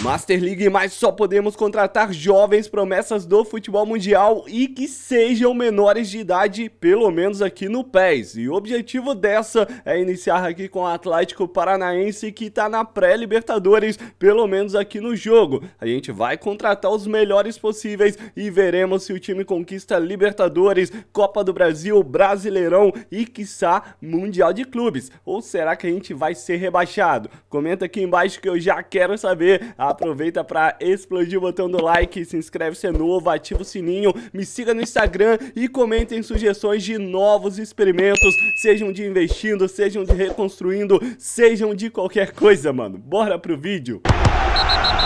Master League, mas só podemos contratar jovens promessas do futebol mundial e que sejam menores de idade, pelo menos aqui no PES. E o objetivo dessa é iniciar aqui com o Atlético Paranaense, que está na pré-Libertadores, pelo menos aqui no jogo. A gente vai contratar os melhores possíveis e veremos se o time conquista Libertadores, Copa do Brasil, Brasileirão e, quiçá, Mundial de Clubes. Ou será que a gente vai ser rebaixado? Comenta aqui embaixo que eu já quero saber. A Aproveita para explodir o botão do like, se inscreve se é novo, ativa o sininho, me siga no Instagram e comentem sugestões de novos experimentos, sejam de investindo, sejam de reconstruindo, sejam de qualquer coisa, mano. Bora pro vídeo!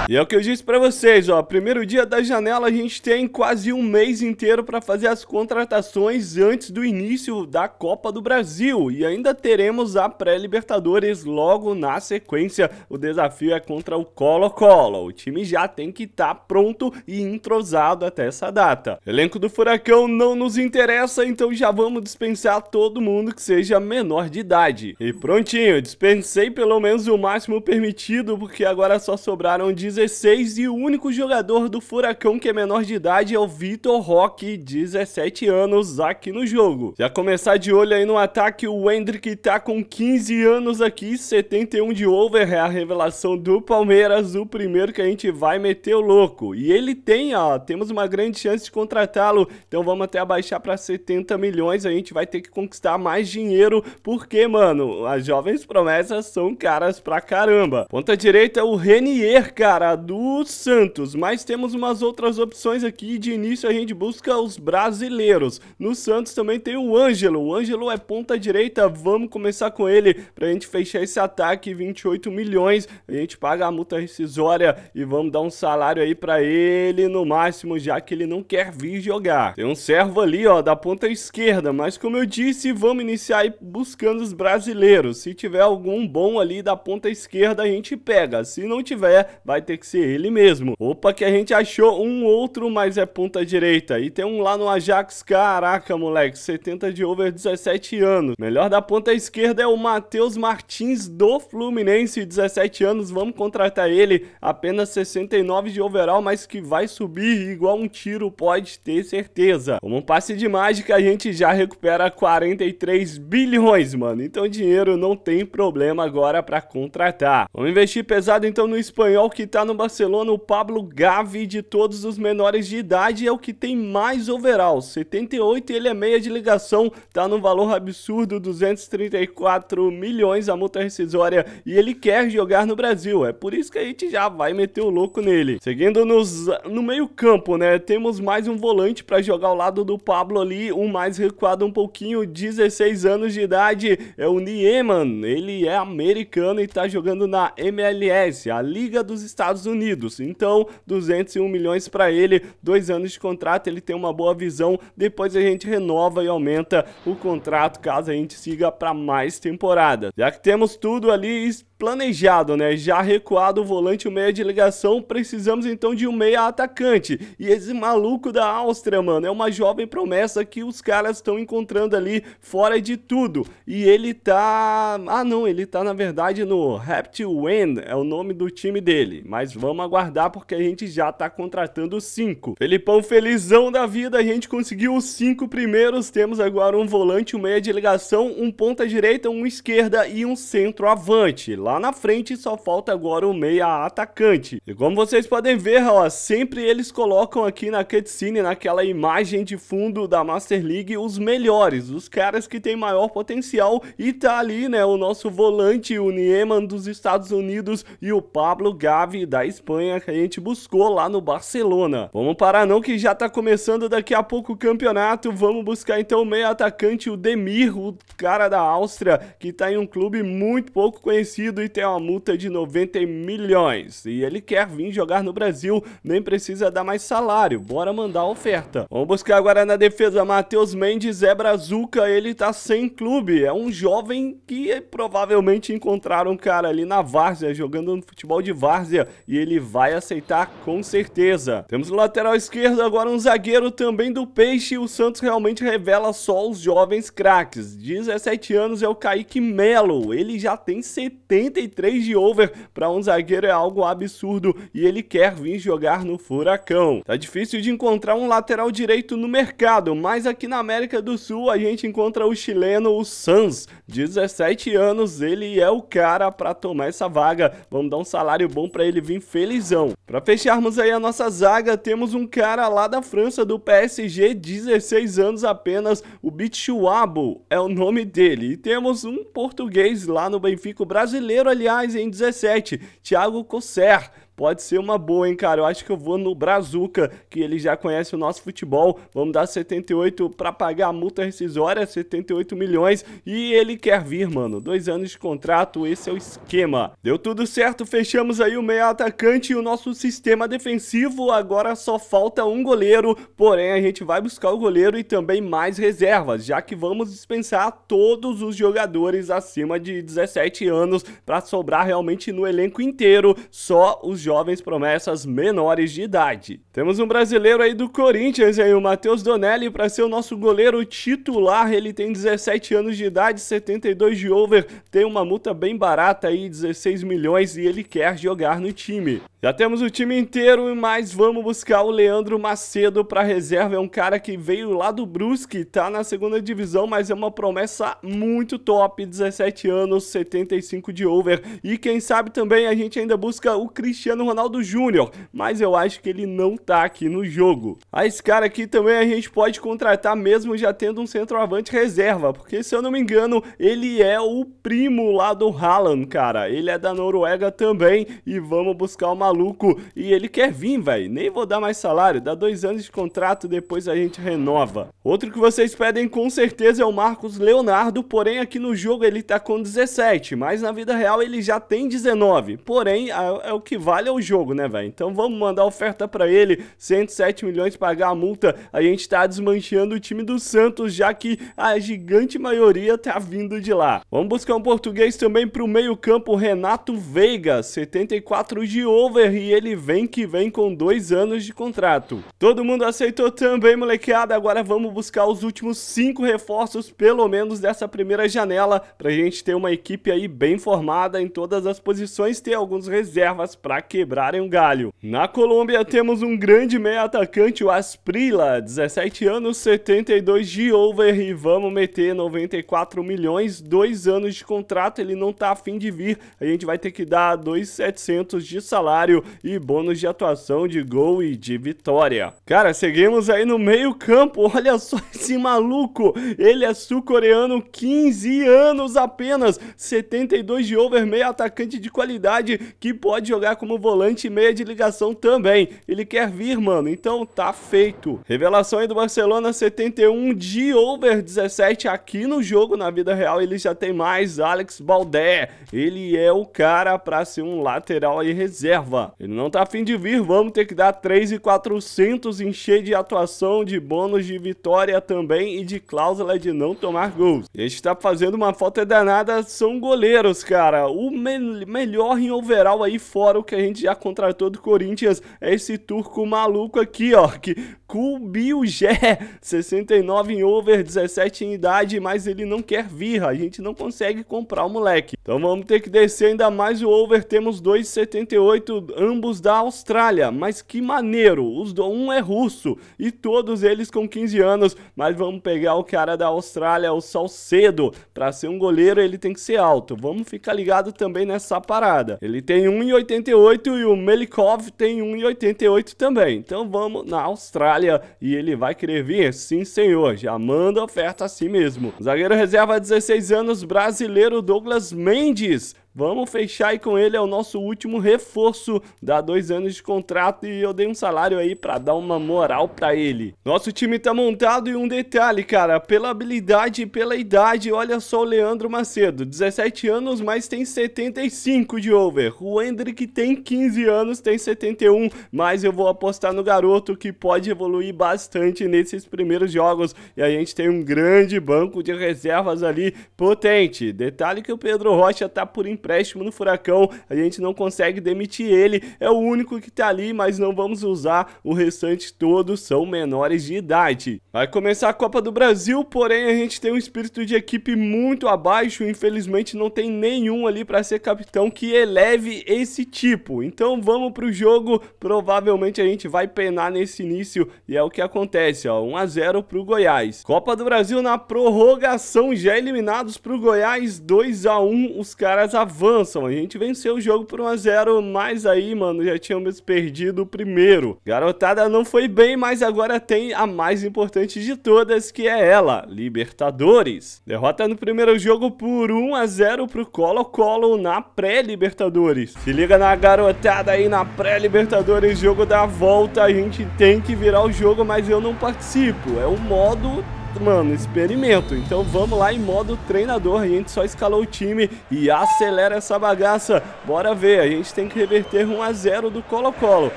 E é o que eu disse pra vocês, ó, primeiro dia da janela a gente tem quase um mês inteiro para fazer as contratações antes do início da Copa do Brasil e ainda teremos a pré-Libertadores logo na sequência. O desafio é contra o Colo-Colo, o time já tem que estar tá pronto e entrosado até essa data. Elenco do Furacão não nos interessa, então já vamos dispensar todo mundo que seja menor de idade. E prontinho, dispensei pelo menos o máximo permitido, porque agora só sobrou sobraram 16 e o único jogador do Furacão que é menor de idade é o Vitor Roque, 17 anos, aqui no jogo. Já começar de olho aí no ataque, o Hendrick tá com 15 anos aqui, 71 de over, é a revelação do Palmeiras, o primeiro que a gente vai meter o louco. E ele tem, ó, temos uma grande chance de contratá-lo, então vamos até abaixar para 70 milhões, a gente vai ter que conquistar mais dinheiro, porque, mano, as jovens promessas são caras pra caramba. Ponta direita, o Renier ser, cara, do Santos, mas temos umas outras opções aqui. De início a gente busca os brasileiros. No Santos também tem o Ângelo. O Ângelo é ponta direita, vamos começar com ele pra gente fechar esse ataque, 28 milhões. A gente paga a multa rescisória e vamos dar um salário aí pra ele no máximo, já que ele não quer vir jogar. Tem um servo ali, ó, da ponta esquerda, mas como eu disse, vamos iniciar aí buscando os brasileiros. Se tiver algum bom ali da ponta esquerda, a gente pega. Se não tiver, vai ter que ser ele mesmo. Opa, que a gente achou um outro, mas é ponta direita. E tem um lá no Ajax, caraca, moleque, 70 de over, 17 anos. Melhor da ponta esquerda é o Matheus Martins do Fluminense, 17 anos. Vamos contratar ele, apenas 69 de overall, mas que vai subir igual um tiro, pode ter certeza. Como um passe de mágica, a gente já recupera 43 bilhões, mano. Então dinheiro não tem problema agora para contratar. Vamos investir pesado então no espanhol espanhol que está no Barcelona, o Pablo Gavi, de todos os menores de idade, é o que tem mais overall, 78, ele é meia de ligação, está no valor absurdo, 234 milhões a multa rescisória, e ele quer jogar no Brasil, é por isso que a gente já vai meter o louco nele. Seguindo nos, no meio campo, né, temos mais um volante para jogar ao lado do Pablo ali, um mais recuado um pouquinho, 16 anos de idade, é o Nieman, ele é americano e está jogando na MLS, a Liga dos Estados Unidos. Então, 201 milhões para ele, dois anos de contrato, ele tem uma boa visão. Depois a gente renova e aumenta o contrato caso a gente siga para mais temporada. Já que temos tudo ali planejado, né? Já recuado o volante, o meia de ligação, precisamos então de um meia atacante. E esse maluco da Áustria, mano, é uma jovem promessa que os caras estão encontrando ali fora de tudo. E ele tá... Ah, não, ele tá na verdade no Rapid Wend, é o nome do time dele. Mas vamos aguardar porque a gente já tá contratando cinco. Felipão felizão da vida, a gente conseguiu os cinco primeiros. Temos agora um volante, um meia de ligação, um ponta direita, um esquerda e um centroavante. Lá lá na frente só falta agora o meia atacante. E como vocês podem ver, ó, sempre eles colocam aqui na cutscene, naquela imagem de fundo da Master League, os melhores, os caras que têm maior potencial e tá ali, né, o nosso volante, o Nieman dos Estados Unidos e o Pablo Gavi da Espanha que a gente buscou lá no Barcelona. Vamos parar não que já tá começando daqui a pouco o campeonato, vamos buscar então o meia atacante, o Demir, o cara da Áustria, que tá em um clube muito pouco conhecido e tem uma multa de 90 milhões. E ele quer vir jogar no Brasil, nem precisa dar mais salário. Bora mandar a oferta. Vamos buscar agora na defesa Matheus Mendes, é Brazuca, ele tá sem clube. É um jovem que provavelmente encontraram um cara ali na várzea, jogando no futebol de várzea, e ele vai aceitar com certeza. Temos o lateral esquerdo agora um zagueiro também do Peixe, o Santos realmente revela só os jovens craques. 17 anos é o Kaique Melo, ele já tem 70 43 de over para um zagueiro é algo absurdo e ele quer vir jogar no Furacão. Tá difícil de encontrar um lateral direito no mercado, mas aqui na América do Sul a gente encontra o chileno o Sanz, 17 anos, ele é o cara para tomar essa vaga. Vamos dar um salário bom para ele vir felizão. Para fecharmos aí a nossa zaga, temos um cara lá da França do PSG, 16 anos apenas, o Bichuabo é o nome dele. E temos um português lá no Benfica brasileiro Brasileiro, aliás, em 17, Thiago Cosser Pode ser uma boa, hein, cara? Eu acho que eu vou no Brazuca, que ele já conhece o nosso futebol. Vamos dar 78 para pagar a multa rescisória, 78 milhões. E ele quer vir, mano. Dois anos de contrato, esse é o esquema. Deu tudo certo, fechamos aí o meio atacante e o nosso sistema defensivo. Agora só falta um goleiro, porém a gente vai buscar o goleiro e também mais reservas, já que vamos dispensar todos os jogadores acima de 17 anos para sobrar realmente no elenco inteiro só os jovens promessas menores de idade. Temos um brasileiro aí do Corinthians, aí, o Matheus Donelli, para ser o nosso goleiro titular. Ele tem 17 anos de idade, 72 de over, tem uma multa bem barata aí, 16 milhões, e ele quer jogar no time. Já temos o time inteiro, mas vamos buscar o Leandro Macedo para reserva. É um cara que veio lá do Brusque, tá na segunda divisão, mas é uma promessa muito top. 17 anos, 75 de over. E quem sabe também a gente ainda busca o Cristiano Cristiano Ronaldo Júnior, mas eu acho que ele não tá aqui no jogo. Ah, esse cara aqui também a gente pode contratar mesmo já tendo um centroavante reserva, porque se eu não me engano, ele é o primo lá do Haaland, cara. Ele é da Noruega também e vamos buscar o maluco. E ele quer vir, velho. Nem vou dar mais salário, dá dois anos de contrato, depois a gente renova. Outro que vocês pedem com certeza é o Marcos Leonardo, porém aqui no jogo ele tá com 17, mas na vida real ele já tem 19. Porém, é, é o que vale é o jogo, né, velho? Então vamos mandar oferta para ele, 107 milhões, pagar a multa. A gente tá desmanchando o time do Santos, já que a gigante maioria tá vindo de lá. Vamos buscar um português também pro meio campo, Renato Veiga, 74 de over e ele vem que vem com dois anos de contrato. Todo mundo aceitou também, molecada. Agora vamos buscar os últimos cinco reforços, pelo menos dessa primeira janela, pra gente ter uma equipe aí bem formada em todas as posições, ter alguns reservas pra quebrarem um galho. Na Colômbia temos um grande meia atacante, o Asprila, 17 anos, 72 de over e vamos meter 94 milhões, dois anos de contrato, ele não tá afim de vir, a gente vai ter que dar 2,700 de salário e bônus de atuação de gol e de vitória. Cara, seguimos aí no meio campo, olha só esse maluco, ele é sul-coreano, 15 anos apenas, 72 de over, meia atacante de qualidade que pode jogar como volante e meia de ligação também. Ele quer vir, mano, então tá feito. Revelação aí do Barcelona, 71 de over 17 aqui no jogo, na vida real ele já tem mais, Alex Baldé. Ele é o cara pra ser um lateral aí reserva. Ele não tá afim de vir, vamos ter que dar 3,400 cheio de atuação, de bônus de vitória também e de cláusula de não tomar gols. E a gente tá fazendo uma falta danada, são goleiros, cara. O me melhor em overall aí fora o que a gente gente já contratou do Corinthians é esse turco maluco aqui, ó, que Kubilgé, 69 em over, 17 em idade, mas ele não quer vir, a gente não consegue comprar o moleque. Então vamos ter que descer ainda mais o over, temos 2,78, ambos da Austrália, mas que maneiro, os do, um é russo e todos eles com 15 anos, mas vamos pegar o cara da Austrália, o Salcedo, para ser um goleiro ele tem que ser alto, vamos ficar ligado também nessa parada. Ele tem 1,88 1,88 e o Melikov tem 1,88 também. Então vamos na Austrália e ele vai querer vir? Sim, senhor. Já manda oferta assim mesmo. Zagueiro reserva 16 anos brasileiro Douglas Mendes Vamos fechar aí com ele, é o nosso último reforço, dá dois anos de contrato e eu dei um salário aí pra dar uma moral pra ele. Nosso time tá montado e um detalhe, cara, pela habilidade e pela idade, olha só o Leandro Macedo, 17 anos, mas tem 75 de over. O Hendrick tem 15 anos, tem 71, mas eu vou apostar no garoto que pode evoluir bastante nesses primeiros jogos e a gente tem um grande banco de reservas ali potente. Detalhe que o Pedro Rocha tá por enquanto empréstimo no Furacão, a gente não consegue demitir ele, é o único que tá ali, mas não vamos usar, o restante todos são menores de idade. Vai começar a Copa do Brasil, porém a gente tem um espírito de equipe muito abaixo, infelizmente não tem nenhum ali para ser capitão que eleve esse tipo. Então vamos pro jogo, provavelmente a gente vai penar nesse início e é o que acontece, ó, 1 a 0 pro Goiás. Copa do Brasil na prorrogação, já eliminados pro Goiás, 2 a 1, os caras avançam avançam. A gente venceu o jogo por 1x0, mas aí, mano, já tínhamos perdido o primeiro. Garotada não foi bem, mas agora tem a mais importante de todas, que é ela, Libertadores. Derrota no primeiro jogo por 1x0 pro Colo-Colo na pré-Libertadores. Se liga na garotada aí na pré-Libertadores, jogo da volta. A gente tem que virar o jogo, mas eu não participo. É o modo mano, experimento. Então vamos lá em modo treinador. A gente só escalou o time e acelera essa bagaça. Bora ver, a gente tem que reverter 1 a 0 do Colo-Colo.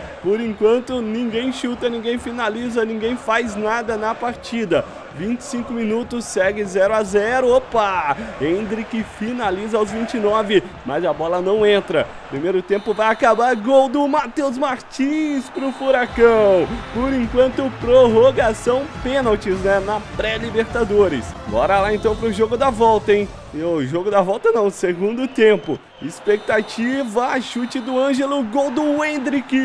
Por enquanto, ninguém chuta, ninguém finaliza, ninguém faz nada na partida. 25 minutos, segue 0 a 0 Opa! Hendrick finaliza aos 29, mas a bola não entra. Primeiro tempo vai acabar, gol do Matheus Martins pro Furacão. Por enquanto, prorrogação, pênaltis, né? Na pré-Libertadores. Bora lá então pro jogo da volta, hein? E o jogo da volta não, segundo tempo. Expectativa, chute do Ângelo, gol do Hendrick.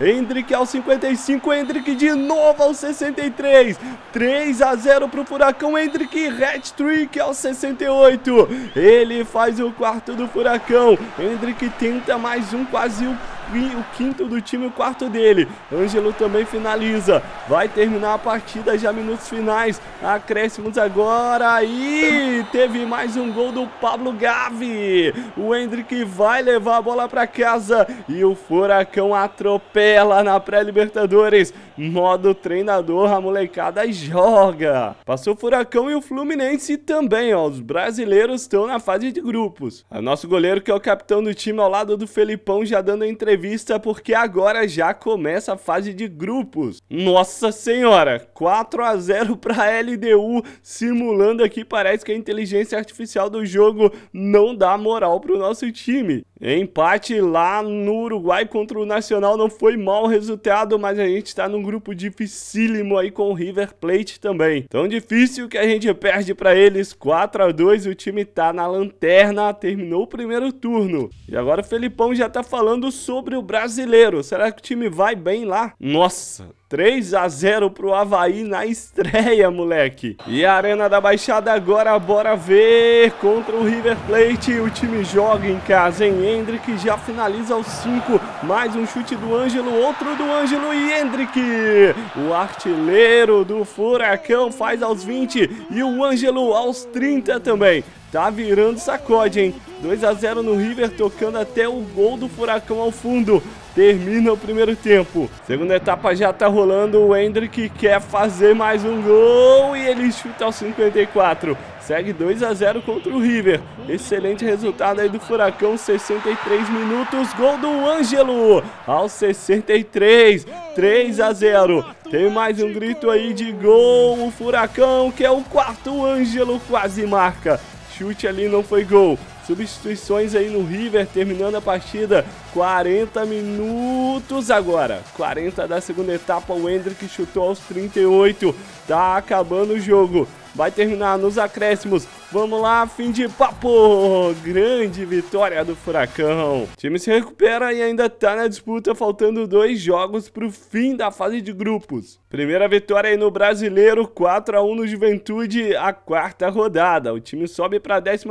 Hendrick ao 55, Hendrick de novo ao 63. 3 a 0 para o Furacão, Hendrick hat-trick ao 68. Ele faz o quarto do Furacão. Hendrick tenta mais um, quase o o quinto do time o quarto dele. Ângelo também finaliza. Vai terminar a partida já minutos finais. Acréscimos agora e teve mais um gol do Pablo Gavi. O Hendrick vai levar a bola para casa e o Furacão atropela na pré-Libertadores modo treinador, a molecada joga. Passou o Furacão e o Fluminense também, ó. Os brasileiros estão na fase de grupos. É o nosso goleiro, que é o capitão do time ao lado do Felipão, já dando entrevista, porque agora já começa a fase de grupos. Nossa senhora, 4 a 0 para a LDU, simulando aqui, parece que a inteligência artificial do jogo não dá moral para o nosso time. Empate lá no Uruguai contra o Nacional não foi mal resultado, mas a gente está num grupo dificílimo aí com o River Plate também. Tão difícil que a gente perde para eles 4 a 2 o time tá na lanterna, terminou o primeiro turno. E agora o Felipão já tá falando sobre o brasileiro. Será que o time vai bem lá? Nossa, 3 a 0 pro Havaí na estreia, moleque. E a Arena da Baixada agora, bora ver. Contra o River Plate, o time joga em casa, hein? Hendrick já finaliza aos 5. Mais um chute do Ângelo, outro do Ângelo e Hendrick. O artilheiro do Furacão faz aos 20 e o Ângelo aos 30 também. Tá virando sacode, hein? 2 a 0 no River, tocando até o gol do Furacão ao fundo termina o primeiro tempo. Segunda etapa já tá rolando, o Hendrick quer fazer mais um gol e ele chuta aos 54. Segue 2 a 0 contra o River. Excelente resultado aí do Furacão, 63 minutos, gol do Ângelo aos 63, 3 a 0. Tem mais um grito aí de gol, o Furacão que é o quarto, o Ângelo quase marca. Chute ali não foi gol. Substituições aí no River, terminando a partida. 40 minutos agora. 40 da segunda etapa. O Hendrick chutou aos 38. Tá acabando o jogo. Vai terminar nos acréscimos. Vamos lá, fim de papo! Grande vitória do Furacão. O time se recupera e ainda tá na disputa, faltando dois jogos pro fim da fase de grupos. Primeira vitória aí no Brasileiro, 4x1 no Juventude, a quarta rodada. O time sobe pra 12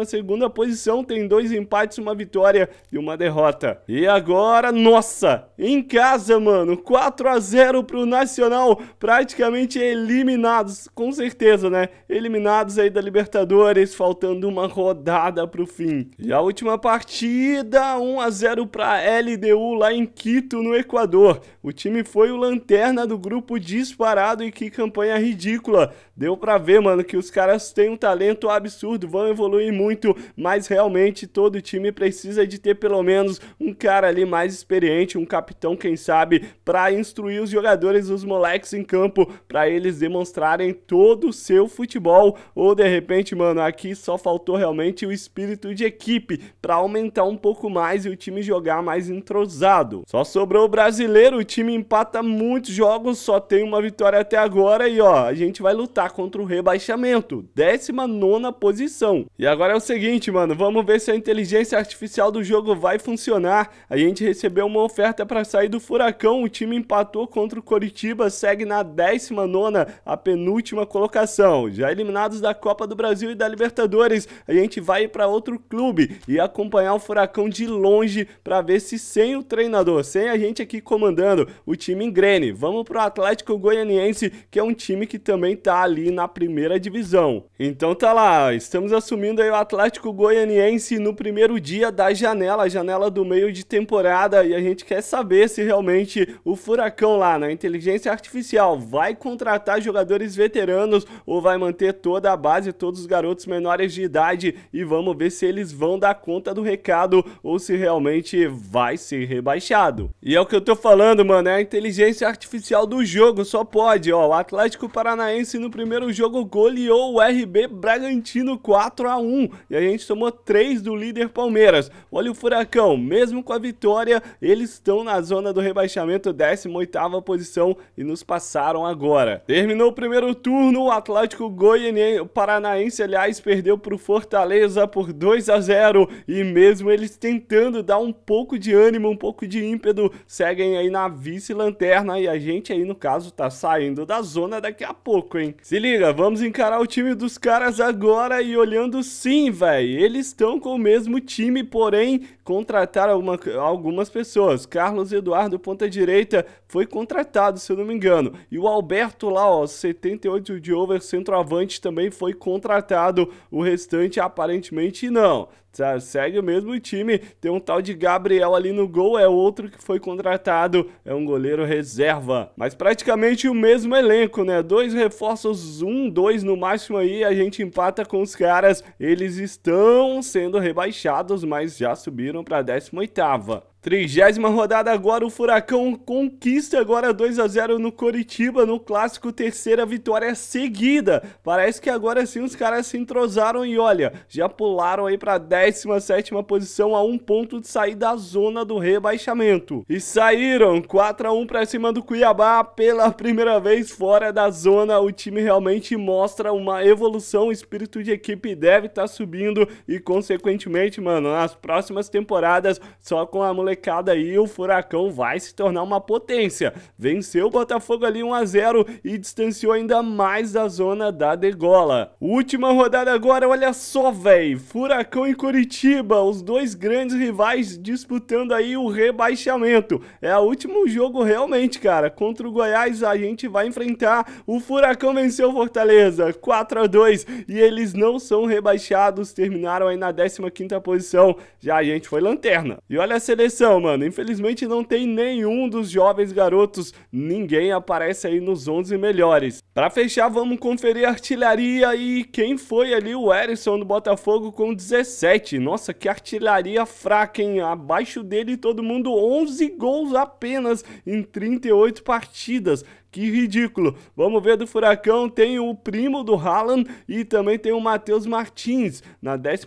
posição, tem dois empates, uma vitória e uma derrota. E agora, nossa, em casa, mano, 4x0 pro Nacional, praticamente eliminados, com certeza, né? Eliminados aí da Libertadores 2, faltando uma rodada pro fim. E a última partida, 1 a 0 para LDU lá em Quito, no Equador. O time foi o lanterna do grupo disparado e que campanha ridícula. Deu para ver, mano, que os caras têm um talento absurdo, vão evoluir muito, mas realmente todo time precisa de ter pelo menos um cara ali mais experiente, um capitão, quem sabe, para instruir os jogadores, os moleques em campo, para eles demonstrarem todo o seu futebol ou de repente, mano, a aqui só faltou realmente o espírito de equipe para aumentar um pouco mais e o time jogar mais entrosado. Só sobrou o brasileiro, o time empata muitos jogos, só tem uma vitória até agora e ó, a gente vai lutar contra o rebaixamento, 19 posição. E agora é o seguinte, mano, vamos ver se a inteligência artificial do jogo vai funcionar. A gente recebeu uma oferta para sair do furacão, o time empatou contra o Coritiba, segue na 19 nona, a penúltima colocação. Já eliminados da Copa do Brasil e da Libertadores, a gente vai para outro clube e acompanhar o Furacão de longe para ver se sem o treinador, sem a gente aqui comandando, o time engrene. Vamos para o Atlético Goianiense, que é um time que também tá ali na primeira divisão. Então tá lá, estamos assumindo aí o Atlético Goianiense no primeiro dia da janela, a janela do meio de temporada e a gente quer saber se realmente o Furacão lá na inteligência artificial vai contratar jogadores veteranos ou vai manter toda a base, todos os garotos menores de idade e vamos ver se eles vão dar conta do recado ou se realmente vai ser rebaixado. E é o que eu tô falando, mano, é a inteligência artificial do jogo, só pode, ó. O Atlético Paranaense no primeiro jogo goleou o RB Bragantino 4 a 1 e a gente tomou 3 do líder Palmeiras. Olha o Furacão, mesmo com a vitória, eles estão na zona do rebaixamento, 18ª posição e nos passaram agora. Terminou o primeiro turno, o Atlético Goianiense, o Paranaense, aliás, perdeu para o Fortaleza por 2 a 0 e mesmo eles tentando dar um pouco de ânimo, um pouco de ímpeto, seguem aí na vice-lanterna e a gente aí no caso tá saindo da zona daqui a pouco, hein? Se liga, vamos encarar o time dos caras agora e olhando sim, velho, eles estão com o mesmo time, porém contrataram algumas pessoas. Carlos Eduardo, ponta direita, foi contratado, se eu não me engano. E o Alberto lá, ó, 78 de over, centroavante, também foi contratado o restante aparentemente não. Tá, segue o mesmo time, tem um tal de Gabriel ali no gol, é outro que foi contratado, é um goleiro reserva. Mas praticamente o mesmo elenco, né? Dois reforços, um, dois no máximo aí, a gente empata com os caras. Eles estão sendo rebaixados, mas já subiram para 18ª. Trigésima rodada agora, o Furacão conquista agora 2 a 0 no Coritiba, no clássico, terceira vitória seguida. Parece que agora sim os caras se entrosaram e olha, já pularam aí para 17 posição a um ponto de sair da zona do rebaixamento. E saíram 4 a 1 para cima do Cuiabá pela primeira vez fora da zona. O time realmente mostra uma evolução, o espírito de equipe deve estar tá subindo e consequentemente, mano, nas próximas temporadas só com a molecada molecada aí, o Furacão vai se tornar uma potência. Venceu o Botafogo ali 1 a 0 e distanciou ainda mais da zona da degola. Última rodada agora, olha só, velho. Furacão e Curitiba, os dois grandes rivais disputando aí o rebaixamento. É o último jogo realmente, cara. Contra o Goiás a gente vai enfrentar. O Furacão venceu o Fortaleza 4 a 2 e eles não são rebaixados, terminaram aí na 15ª posição. Já a gente foi lanterna. E olha a seleção então, mano, infelizmente não tem nenhum dos jovens garotos, ninguém aparece aí nos 11 melhores. Para fechar, vamos conferir a artilharia e quem foi ali o Erisson do Botafogo com 17. Nossa, que artilharia fraca, hein? Abaixo dele todo mundo 11 gols apenas em 38 partidas. Que ridículo. Vamos ver do Furacão, tem o primo do Haaland e também tem o Matheus Martins. Na 12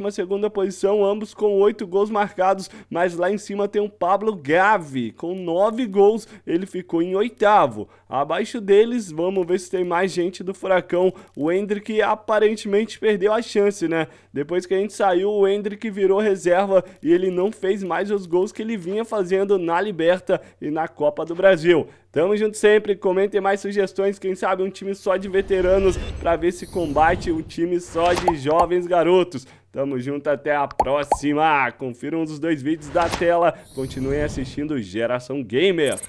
posição, ambos com 8 gols marcados, mas lá em cima tem o Pablo Gavi. Com 9 gols, ele ficou em oitavo. Abaixo deles, vamos ver se tem mais gente do Furacão. O Hendrick aparentemente perdeu a chance, né? Depois que a gente saiu, o Hendrick virou reserva e ele não fez mais os gols que ele vinha fazendo na Liberta e na Copa do Brasil. Tamo junto sempre, comentem mais sugestões, quem sabe um time só de veteranos para ver se combate um time só de jovens garotos. Tamo junto, até a próxima! Confira um dos dois vídeos da tela, continuem assistindo Geração Gamer!